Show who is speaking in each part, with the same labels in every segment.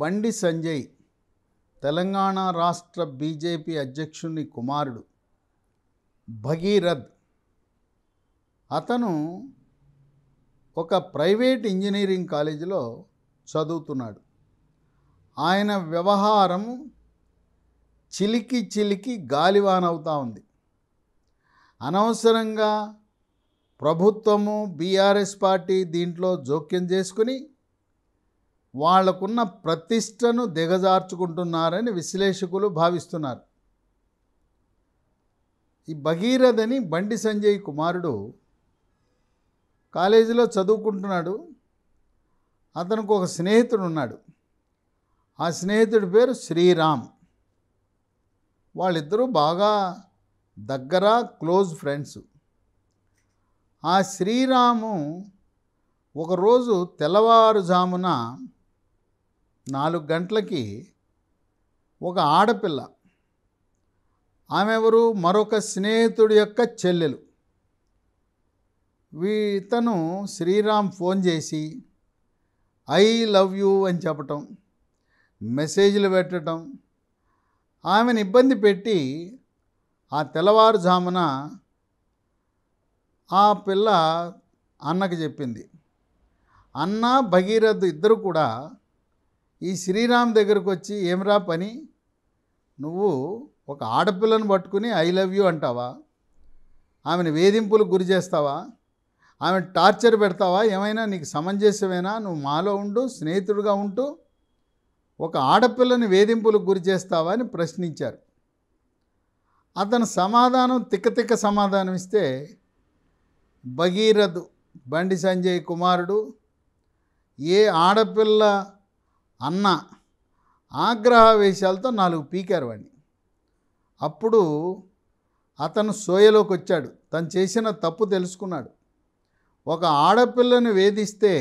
Speaker 1: బండి సంజయ్ తెలంగాణ రాష్ట్ర బీజేపీ అధ్యక్షుని కుమారుడు భగీరథ్ అతను ఒక ప్రైవేట్ ఇంజనీరింగ్ కాలేజీలో చదువుతున్నాడు ఆయన వ్యవహారం చిలికి చిలికి గాలివాన్ అవుతూ ఉంది అనవసరంగా ప్రభుత్వము బీఆర్ఎస్ పార్టీ దీంట్లో జోక్యం చేసుకుని వాళ్లకున్న ప్రతిష్టను దిగజార్చుకుంటున్నారని విశ్లేషకులు భావిస్తున్నారు ఈ భగీరథని బండి సంజయ్ కుమారుడు కాలేజీలో చదువుకుంటున్నాడు అతనికి ఒక స్నేహితుడు ఉన్నాడు ఆ స్నేహితుడి పేరు శ్రీరామ్ వాళ్ళిద్దరూ బాగా దగ్గర క్లోజ్ ఫ్రెండ్స్ ఆ శ్రీరాము ఒకరోజు తెల్లవారుజామున నాలుగు గంటలకి ఒక ఆడపిల్ల ఆమె ఎవరు మరొక స్నేహితుడి యొక్క చెల్లెలు వీ ఇతను శ్రీరామ్ ఫోన్ చేసి ఐ లవ్ యూ అని చెప్పటం మెసేజ్లు పెట్టడం ఆమెను ఇబ్బంది పెట్టి ఆ తెల్లవారుజామున ఆ పిల్ల అన్నకు చెప్పింది అన్న భగీరథ్ ఇద్దరు కూడా ఈ శ్రీరామ్ దగ్గరకు వచ్చి ఏమిరా పని నువ్వు ఒక ఆడపిల్లను పట్టుకుని ఐ లవ్ యూ అంటావా ఆమెను వేధింపులకు గురి చేస్తావా ఆమె టార్చర్ పెడతావా ఏమైనా నీకు సమంజసమైనా నువ్వు మాలో ఉండు స్నేహితుడిగా ఉంటూ ఒక ఆడపిల్లని వేధింపులకు గురి చేస్తావా అని ప్రశ్నించారు అతను సమాధానం తిక్కతిక్క సమాధానం ఇస్తే భగీరథు బండి సంజయ్ కుమారుడు ఏ ఆడపిల్ల అన్న వేషాలతో నాలుగు పీకారు వాడిని అప్పుడు అతను సోయలోకి వచ్చాడు తను చేసిన తప్పు తెలుసుకున్నాడు ఒక ఆడపిల్లను వేధిస్తే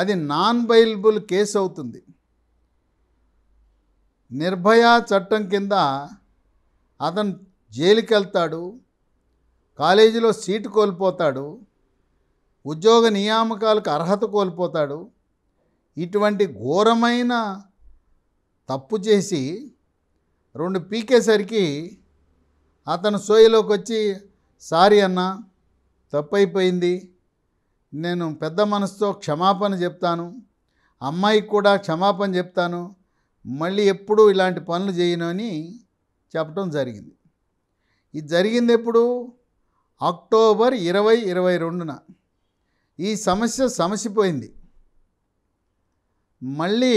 Speaker 1: అది నాన్ బైలబుల్ కేసు అవుతుంది నిర్భయ చట్టం కింద అతను జైలుకి వెళ్తాడు కాలేజీలో సీటు కోల్పోతాడు ఉద్యోగ నియామకాలకు అర్హత కోల్పోతాడు ఇటువంటి ఘోరమైన తప్పు చేసి రెండు పీకేసరికి అతను సోయలోకి వచ్చి సారీ అన్న తప్పైపోయింది నేను పెద్ద మనసుతో క్షమాపణ చెప్తాను అమ్మాయికి కూడా క్షమాపణ చెప్తాను మళ్ళీ ఎప్పుడూ ఇలాంటి పనులు చేయను అని చెప్పడం జరిగింది ఇది జరిగింది ఎప్పుడు అక్టోబర్ ఇరవై ఇరవై రెండున ఈ సమస్య సమసిపోయింది మళ్ళీ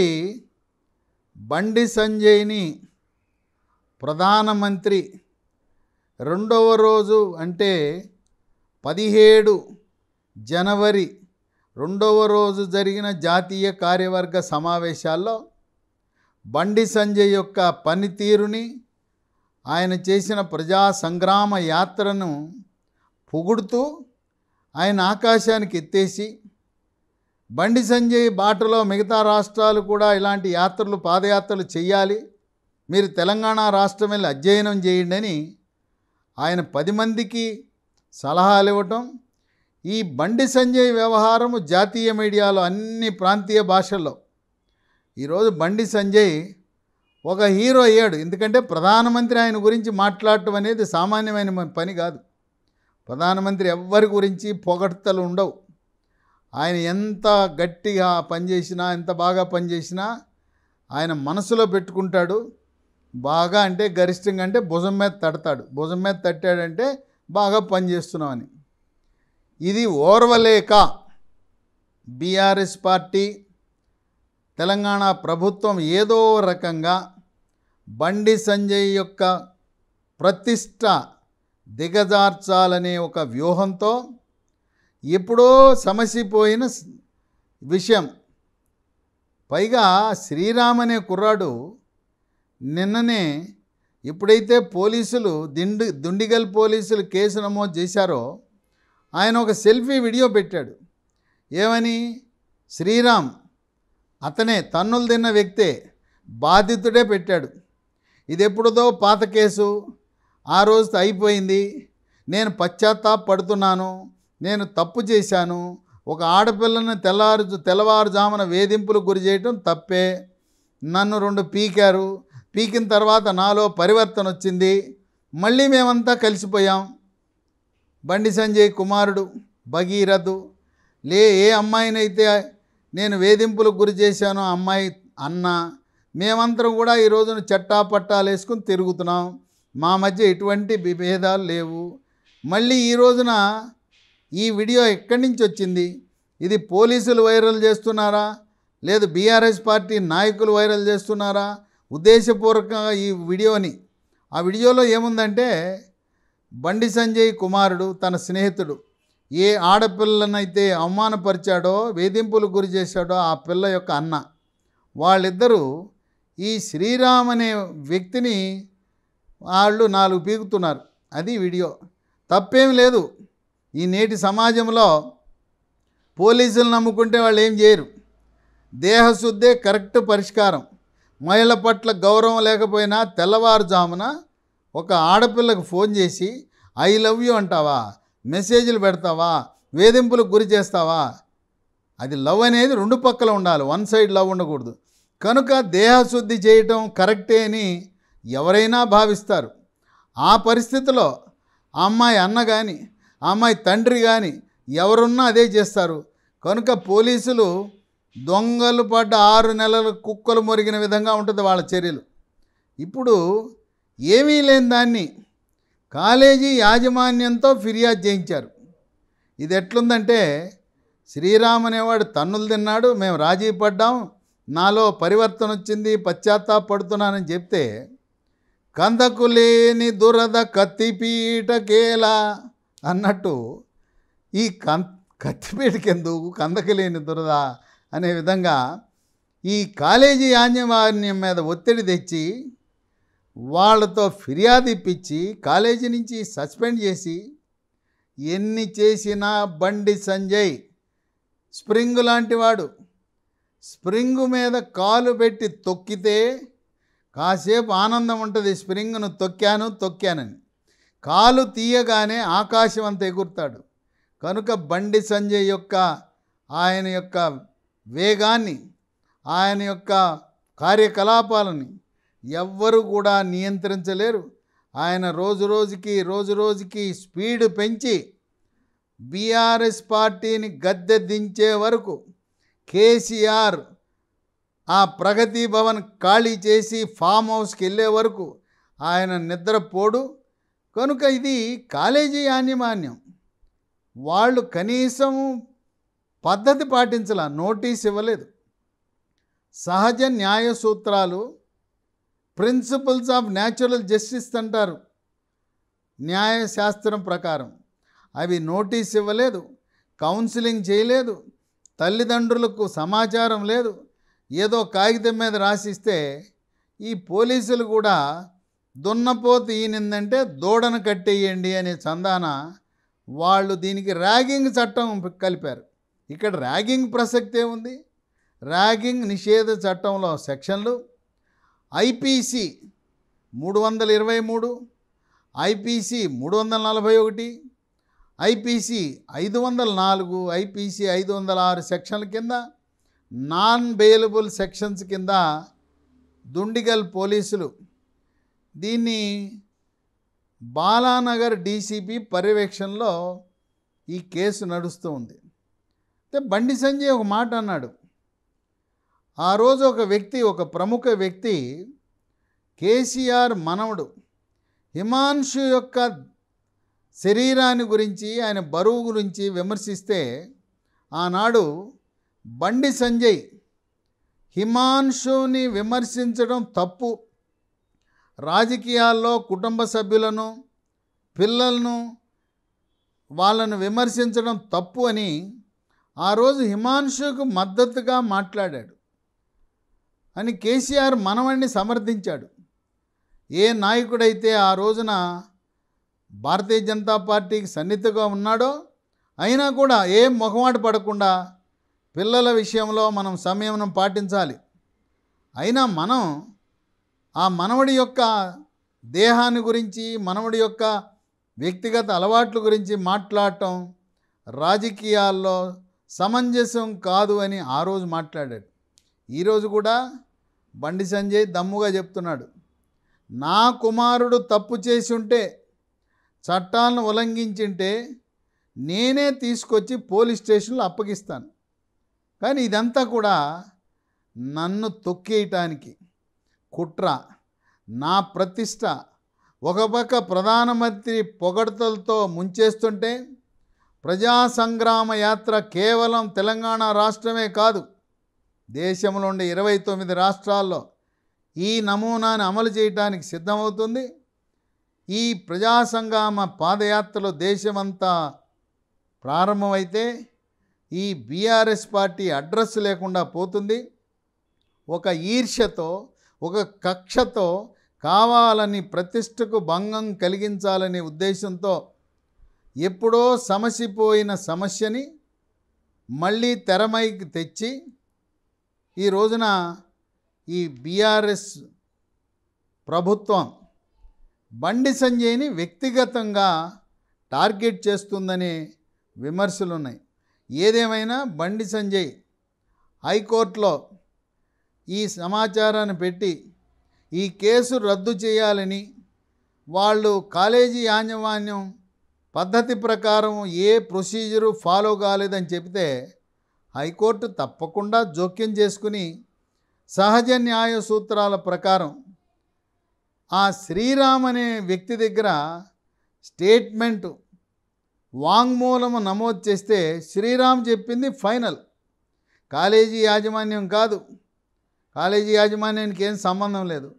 Speaker 1: బండి సంజయ్ని ప్రధానమంత్రి రెండవ రోజు అంటే పదిహేడు జనవరి రెండవ రోజు జరిగిన జాతీయ కార్యవర్గ సమావేశాల్లో బండి సంజయ్ యొక్క పనితీరుని ఆయన చేసిన ప్రజా సంగ్రామ యాత్రను పొగుడుతూ ఆయన ఆకాశానికి ఎత్తేసి బండి సంజయ్ బాటలో మిగతా రాష్ట్రాలు కూడా ఇలాంటి యాత్రలు పాదయాత్రలు చేయాలి మీరు తెలంగాణ రాష్ట్రం వెళ్ళి అధ్యయనం చేయండి అని ఆయన పది మందికి సలహాలు ఇవ్వటం ఈ బండి సంజయ్ వ్యవహారము జాతీయ మీడియాలో అన్ని ప్రాంతీయ భాషల్లో ఈరోజు బండి సంజయ్ ఒక హీరో అయ్యాడు ఎందుకంటే ప్రధానమంత్రి ఆయన గురించి మాట్లాడటం అనేది సామాన్యమైన పని కాదు ప్రధానమంత్రి ఎవ్వరి గురించి పొగడ్తలు ఉండవు ఆయన ఎంత గట్టిగా పనిచేసినా ఎంత బాగా పనిచేసినా ఆయన మనసులో పెట్టుకుంటాడు బాగా అంటే గరిష్టంగా అంటే భుజం మీద తడతాడు భుజం మీద తట్టాడంటే బాగా పనిచేస్తున్నామని ఇది ఓర్వలేక బీఆర్ఎస్ పార్టీ తెలంగాణ ప్రభుత్వం ఏదో రకంగా బండి సంజయ్ యొక్క ప్రతిష్ట దిగజార్చాలనే ఒక వ్యూహంతో ఎప్పుడో సమసిపోయిన విషయం పైగా శ్రీరామ్ అనే కుర్రాడు నిన్ననే ఎప్పుడైతే పోలీసులు దిండు దుండిగల్ పోలీసులు కేసు నమోదు చేశారో ఆయన ఒక సెల్ఫీ వీడియో పెట్టాడు ఏమని శ్రీరామ్ అతనే తన్నులు తిన్న వ్యక్తే బాధితుడే పెట్టాడు ఇది ఎప్పుడుదో పాత కేసు ఆ రోజుతో అయిపోయింది నేను పశ్చాత్తాపడుతున్నాను నేను తప్పు చేశాను ఒక ఆడపిల్లను తెల్లారు తెల్లవారుజామున వేధింపులు గురి చేయటం తప్పే నన్ను రెండు పీకారు పీకిన తర్వాత నాలో పరివర్తన వచ్చింది మళ్ళీ మేమంతా కలిసిపోయాం బండి సంజయ్ కుమారుడు భగీరథు లే ఏ అమ్మాయినైతే నేను వేధింపులకు గురి చేశానో అమ్మాయి అన్న మేమంతరం కూడా ఈ రోజున చట్టా పట్టాలు వేసుకుని తిరుగుతున్నాం మా మధ్య ఎటువంటి విభేదాలు లేవు మళ్ళీ ఈ రోజున ఈ వీడియో ఎక్కడి నుంచి వచ్చింది ఇది పోలీసులు వైరల్ చేస్తున్నారా లేదు బీఆర్ఎస్ పార్టీ నాయకులు వైరల్ చేస్తున్నారా ఉద్దేశపూర్వకంగా ఈ వీడియోని ఆ వీడియోలో ఏముందంటే బండి సంజయ్ కుమారుడు తన స్నేహితుడు ఏ ఆడపిల్లనైతే అవమానపరిచాడో వేధింపులు గురి చేశాడో ఆ పిల్ల యొక్క అన్న వాళ్ళిద్దరూ ఈ శ్రీరామ్ అనే వ్యక్తిని వాళ్ళు నాలుగు పీకుతున్నారు అది వీడియో తప్పేం లేదు ఈ నేటి సమాజంలో పోలీసులు నమ్ముకుంటే వాళ్ళు ఏం చేయరు దేహశుద్ధే కరెక్ట్ పరిష్కారం మహిళ పట్ల గౌరవం లేకపోయినా తెల్లవారుజామున ఒక ఆడపిల్లకు ఫోన్ చేసి ఐ లవ్ యూ అంటావా మెసేజ్లు పెడతావా వేధింపులకు గురి చేస్తావా అది లవ్ అనేది రెండు పక్కల ఉండాలి వన్ సైడ్ లవ్ ఉండకూడదు కనుక దేహశుద్ధి చేయటం కరెక్టే అని ఎవరైనా భావిస్తారు ఆ పరిస్థితిలో అమ్మాయి అన్న కానీ ఆ అమ్మాయి తండ్రి కానీ ఎవరున్నా అదే చేస్తారు కనుక పోలీసులు దొంగలు పడ్డ ఆరు నెలలు కుక్కలు మొరిగిన విధంగా ఉంటుంది వాళ్ళ చర్యలు ఇప్పుడు ఏమీ లేని దాన్ని కాలేజీ యాజమాన్యంతో ఫిర్యాదు చేయించారు ఇది ఎట్లుందంటే శ్రీరామ్ అనేవాడు తన్నులు తిన్నాడు మేము రాజీ పడ్డాం నాలో పరివర్తన వచ్చింది పశ్చాత్తాపడుతున్నానని చెప్తే కందకు లేని దురద కత్తిపీట కేలా అన్నట్టు ఈ కం కత్తిపేటకెందుకు కందకలేని దురద అనే విధంగా ఈ కాలేజీ యాజమాన్యం మీద ఒత్తిడి తెచ్చి వాళ్ళతో ఫిర్యాదు ఇప్పించి కాలేజీ నుంచి సస్పెండ్ చేసి ఎన్ని చేసినా బండి సంజయ్ స్ప్రింగ్ లాంటివాడు స్ప్రింగ్ మీద కాలు పెట్టి తొక్కితే కాసేపు ఆనందం ఉంటుంది స్ప్రింగ్ను తొక్కాను తొక్కానని కాలు తీయగానే ఆకాశం అంత ఎగురుతాడు కనుక బండి సంజయ్ యొక్క ఆయన యొక్క వేగాన్ని ఆయన యొక్క కార్యకలాపాలని ఎవ్వరూ కూడా నియంత్రించలేరు ఆయన రోజు రోజుకి రోజు రోజుకి స్పీడ్ పెంచి బీఆర్ఎస్ పార్టీని గద్దె దించే వరకు కేసీఆర్ ఆ ప్రగతి భవన్ ఖాళీ చేసి ఫామ్ హౌస్కి వెళ్ళే వరకు ఆయన నిద్రపోడు కనుక ఇది కాలేజీ యాన్యమాన్యం వాళ్ళు కనీసం పద్ధతి పాటించాల నోటీస్ ఇవ్వలేదు సహజ న్యాయ సూత్రాలు ప్రిన్సిపల్స్ ఆఫ్ న్యాచురల్ జస్టిస్ అంటారు న్యాయశాస్త్రం ప్రకారం అవి నోటీస్ ఇవ్వలేదు కౌన్సిలింగ్ చేయలేదు తల్లిదండ్రులకు సమాచారం లేదు ఏదో కాగితం మీద రాసిస్తే ఈ పోలీసులు కూడా దున్నపోతు ఈనిందంటే దూడను కట్టేయండి అనే చందాన వాళ్ళు దీనికి ర్యాగింగ్ చట్టం కలిపారు ఇక్కడ ర్యాగింగ్ ప్రసక్తే ఉంది ర్యాగింగ్ నిషేధ చట్టంలో సెక్షన్లు ఐపీసీ మూడు వందల ఇరవై మూడు ఐపీసీ మూడు వందల నలభై ఒకటి ఐపీసీ ఐదు వందల నాలుగు ఐపీసీ ఐదు వందల ఆరు సెక్షన్ల కింద నాన్ బెయిలబుల్ సెక్షన్స్ కింద దుండిగల్ పోలీసులు దీన్ని బాలానగర్ డీసీపీ పర్యవేక్షణలో ఈ కేసు నడుస్తూ ఉంది అయితే బండి సంజయ్ ఒక మాట అన్నాడు ఆ రోజు ఒక వ్యక్తి ఒక ప్రముఖ వ్యక్తి కేసీఆర్ మనవడు హిమాంశు యొక్క శరీరాన్ని గురించి ఆయన బరువు గురించి విమర్శిస్తే ఆనాడు బండి సంజయ్ హిమాంశుని విమర్శించడం తప్పు రాజకీయాల్లో కుటుంబ సభ్యులను పిల్లలను వాళ్ళను విమర్శించడం తప్పు అని ఆ రోజు హిమాంశుకు మద్దతుగా మాట్లాడాడు అని కేసీఆర్ మనవణ్ణి సమర్థించాడు ఏ నాయకుడైతే ఆ రోజున భారతీయ జనతా పార్టీకి సన్నిహితగా ఉన్నాడో అయినా కూడా ఏ మొహమాట పడకుండా పిల్లల విషయంలో మనం సంయమనం పాటించాలి అయినా మనం ఆ మనవడి యొక్క దేహాన్ని గురించి మనవడి యొక్క వ్యక్తిగత అలవాట్ల గురించి మాట్లాడటం రాజకీయాల్లో సమంజసం కాదు అని ఆ రోజు మాట్లాడాడు ఈరోజు కూడా బండి సంజయ్ దమ్ముగా చెప్తున్నాడు నా కుమారుడు తప్పు చేసి ఉంటే చట్టాలను ఉల్లంఘించింటే నేనే తీసుకొచ్చి పోలీస్ స్టేషన్లో అప్పగిస్తాను కానీ ఇదంతా కూడా నన్ను తొక్కేయటానికి కుట్ర నా ప్రతిష్ట ఒక పక్క ప్రధానమంత్రి పొగడ్తలతో ముంచేస్తుంటే ప్రజా సంగ్రామ యాత్ర కేవలం తెలంగాణ రాష్ట్రమే కాదు దేశంలో ఉండే ఇరవై తొమ్మిది రాష్ట్రాల్లో ఈ నమూనాను అమలు చేయడానికి సిద్ధమవుతుంది ఈ ప్రజా సంగ్రామ పాదయాత్రలో దేశమంతా ప్రారంభమైతే ఈ బీఆర్ఎస్ పార్టీ అడ్రస్ లేకుండా పోతుంది ఒక ఈర్ష్యతో ఒక కక్షతో కావాలని ప్రతిష్టకు భంగం కలిగించాలనే ఉద్దేశంతో ఎప్పుడో సమసిపోయిన సమస్యని మళ్ళీ తెరమైకి తెచ్చి ఈ రోజున ఈ బీఆర్ఎస్ ప్రభుత్వం బండి సంజయ్ని వ్యక్తిగతంగా టార్గెట్ చేస్తుందనే విమర్శలున్నాయి ఏదేమైనా బండి సంజయ్ హైకోర్టులో ఈ సమాచారాన్ని పెట్టి ఈ కేసు రద్దు చేయాలని వాళ్ళు కాలేజీ యాజమాన్యం పద్ధతి ప్రకారం ఏ ప్రొసీజరు ఫాలో కాలేదని చెబితే హైకోర్టు తప్పకుండా జోక్యం చేసుకుని సహజ న్యాయ సూత్రాల ప్రకారం ఆ శ్రీరామ్ అనే వ్యక్తి దగ్గర స్టేట్మెంటు వాంగ్మూలము నమోదు చేస్తే శ్రీరామ్ చెప్పింది ఫైనల్ కాలేజీ యాజమాన్యం కాదు కాలేజీ యాజమాన్యానికి ఏం సంబంధం లేదు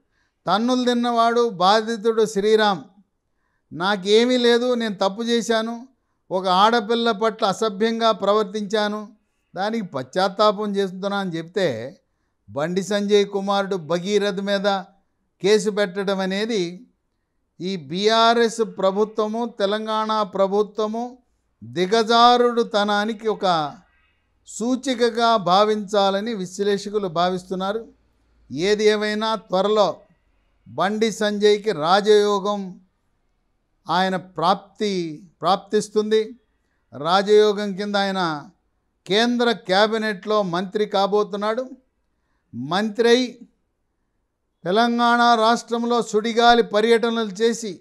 Speaker 1: తన్నులు తిన్నవాడు బాధితుడు శ్రీరామ్ నాకేమీ లేదు నేను తప్పు చేశాను ఒక ఆడపిల్ల పట్ల అసభ్యంగా ప్రవర్తించాను దానికి పశ్చాత్తాపం చేస్తున్నా అని చెప్తే బండి సంజయ్ కుమారుడు భగీరథ్ మీద కేసు పెట్టడం అనేది ఈ బీఆర్ఎస్ ప్రభుత్వము తెలంగాణ ప్రభుత్వము దిగజారుడు తనానికి ఒక సూచికగా భావించాలని విశ్లేషకులు భావిస్తున్నారు ఏది ఏమైనా త్వరలో బండి సంజయ్కి రాజయోగం ఆయన ప్రాప్తి ప్రాప్తిస్తుంది రాజయోగం కింద ఆయన కేంద్ర క్యాబినెట్లో మంత్రి కాబోతున్నాడు మంత్రి అయి తెలంగాణ రాష్ట్రంలో సుడిగాలి పర్యటనలు చేసి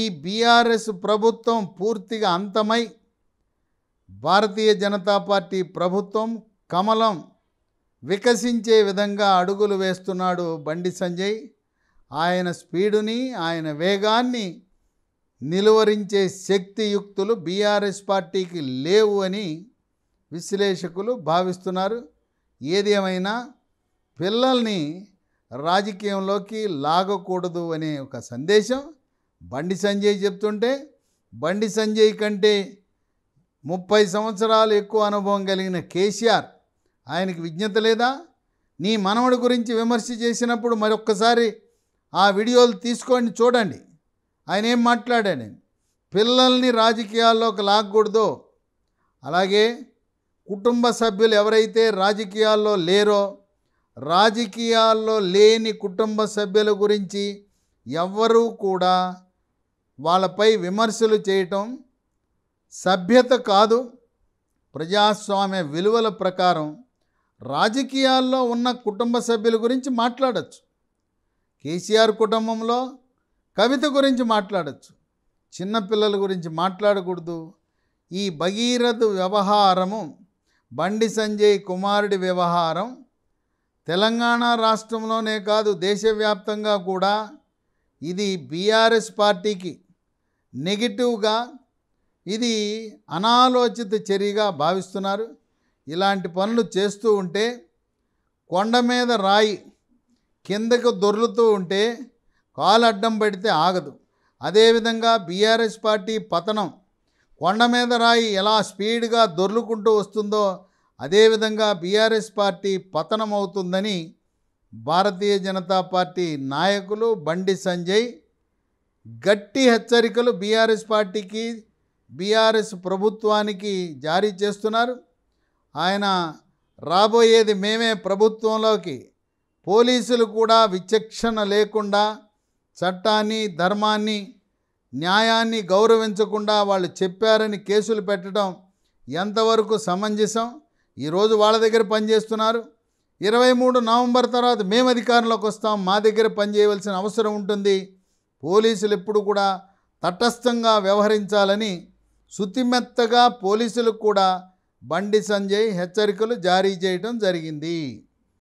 Speaker 1: ఈ బీఆర్ఎస్ ప్రభుత్వం పూర్తిగా అంతమై భారతీయ జనతా పార్టీ ప్రభుత్వం కమలం వికసించే విధంగా అడుగులు వేస్తున్నాడు బండి సంజయ్ ఆయన స్పీడుని ఆయన వేగాన్ని నిలువరించే శక్తియుక్తులు బీఆర్ఎస్ పార్టీకి లేవు అని విశ్లేషకులు భావిస్తున్నారు ఏదేమైనా పిల్లల్ని రాజకీయంలోకి లాగకూడదు అనే ఒక సందేశం బండి సంజయ్ చెప్తుంటే బండి సంజయ్ కంటే ముప్పై సంవత్సరాలు ఎక్కువ అనుభవం కలిగిన కేసీఆర్ ఆయనకి విజ్ఞత లేదా నీ మనవడి గురించి విమర్శ చేసినప్పుడు మరొక్కసారి ఆ వీడియోలు తీసుకోండి చూడండి ఆయన ఏం మాట్లాడాడు పిల్లల్ని రాజకీయాల్లోకి లాగకూడదు అలాగే కుటుంబ సభ్యులు ఎవరైతే రాజకీయాల్లో లేరో రాజకీయాల్లో లేని కుటుంబ సభ్యుల గురించి ఎవ్వరూ కూడా వాళ్ళపై విమర్శలు చేయటం సభ్యత కాదు ప్రజాస్వామ్య విలువల ప్రకారం రాజకీయాల్లో ఉన్న కుటుంబ సభ్యుల గురించి మాట్లాడచ్చు కేసీఆర్ కుటుంబంలో కవిత గురించి మాట్లాడచ్చు చిన్నపిల్లల గురించి మాట్లాడకూడదు ఈ భగీరథ వ్యవహారము బండి సంజయ్ కుమారుడి వ్యవహారం తెలంగాణ రాష్ట్రంలోనే కాదు దేశవ్యాప్తంగా కూడా ఇది బీఆర్ఎస్ పార్టీకి నెగిటివ్గా ఇది అనాలోచిత చర్యగా భావిస్తున్నారు ఇలాంటి పనులు చేస్తూ ఉంటే కొండ మీద రాయి కిందకు దొర్లుతూ ఉంటే కాలు అడ్డం పడితే ఆగదు అదేవిధంగా బీఆర్ఎస్ పార్టీ పతనం కొండ మీద రాయి ఎలా స్పీడ్గా దొర్లుకుంటూ వస్తుందో అదేవిధంగా బీఆర్ఎస్ పార్టీ పతనం అవుతుందని భారతీయ జనతా పార్టీ నాయకులు బండి సంజయ్ గట్టి హెచ్చరికలు బీఆర్ఎస్ పార్టీకి బీఆర్ఎస్ ప్రభుత్వానికి జారీ చేస్తున్నారు ఆయన రాబోయేది మేమే ప్రభుత్వంలోకి పోలీసులు కూడా విచక్షణ లేకుండా చట్టాన్ని ధర్మాన్ని న్యాయాన్ని గౌరవించకుండా వాళ్ళు చెప్పారని కేసులు పెట్టడం ఎంతవరకు సమంజసం ఈరోజు వాళ్ళ దగ్గర పనిచేస్తున్నారు ఇరవై మూడు నవంబర్ తర్వాత మేము అధికారంలోకి వస్తాం మా దగ్గర పనిచేయవలసిన అవసరం ఉంటుంది పోలీసులు ఎప్పుడు కూడా తటస్థంగా వ్యవహరించాలని శుతిమెత్తగా పోలీసులకు కూడా బండి సంజయ్ హెచ్చరికలు జారీ చేయడం జరిగింది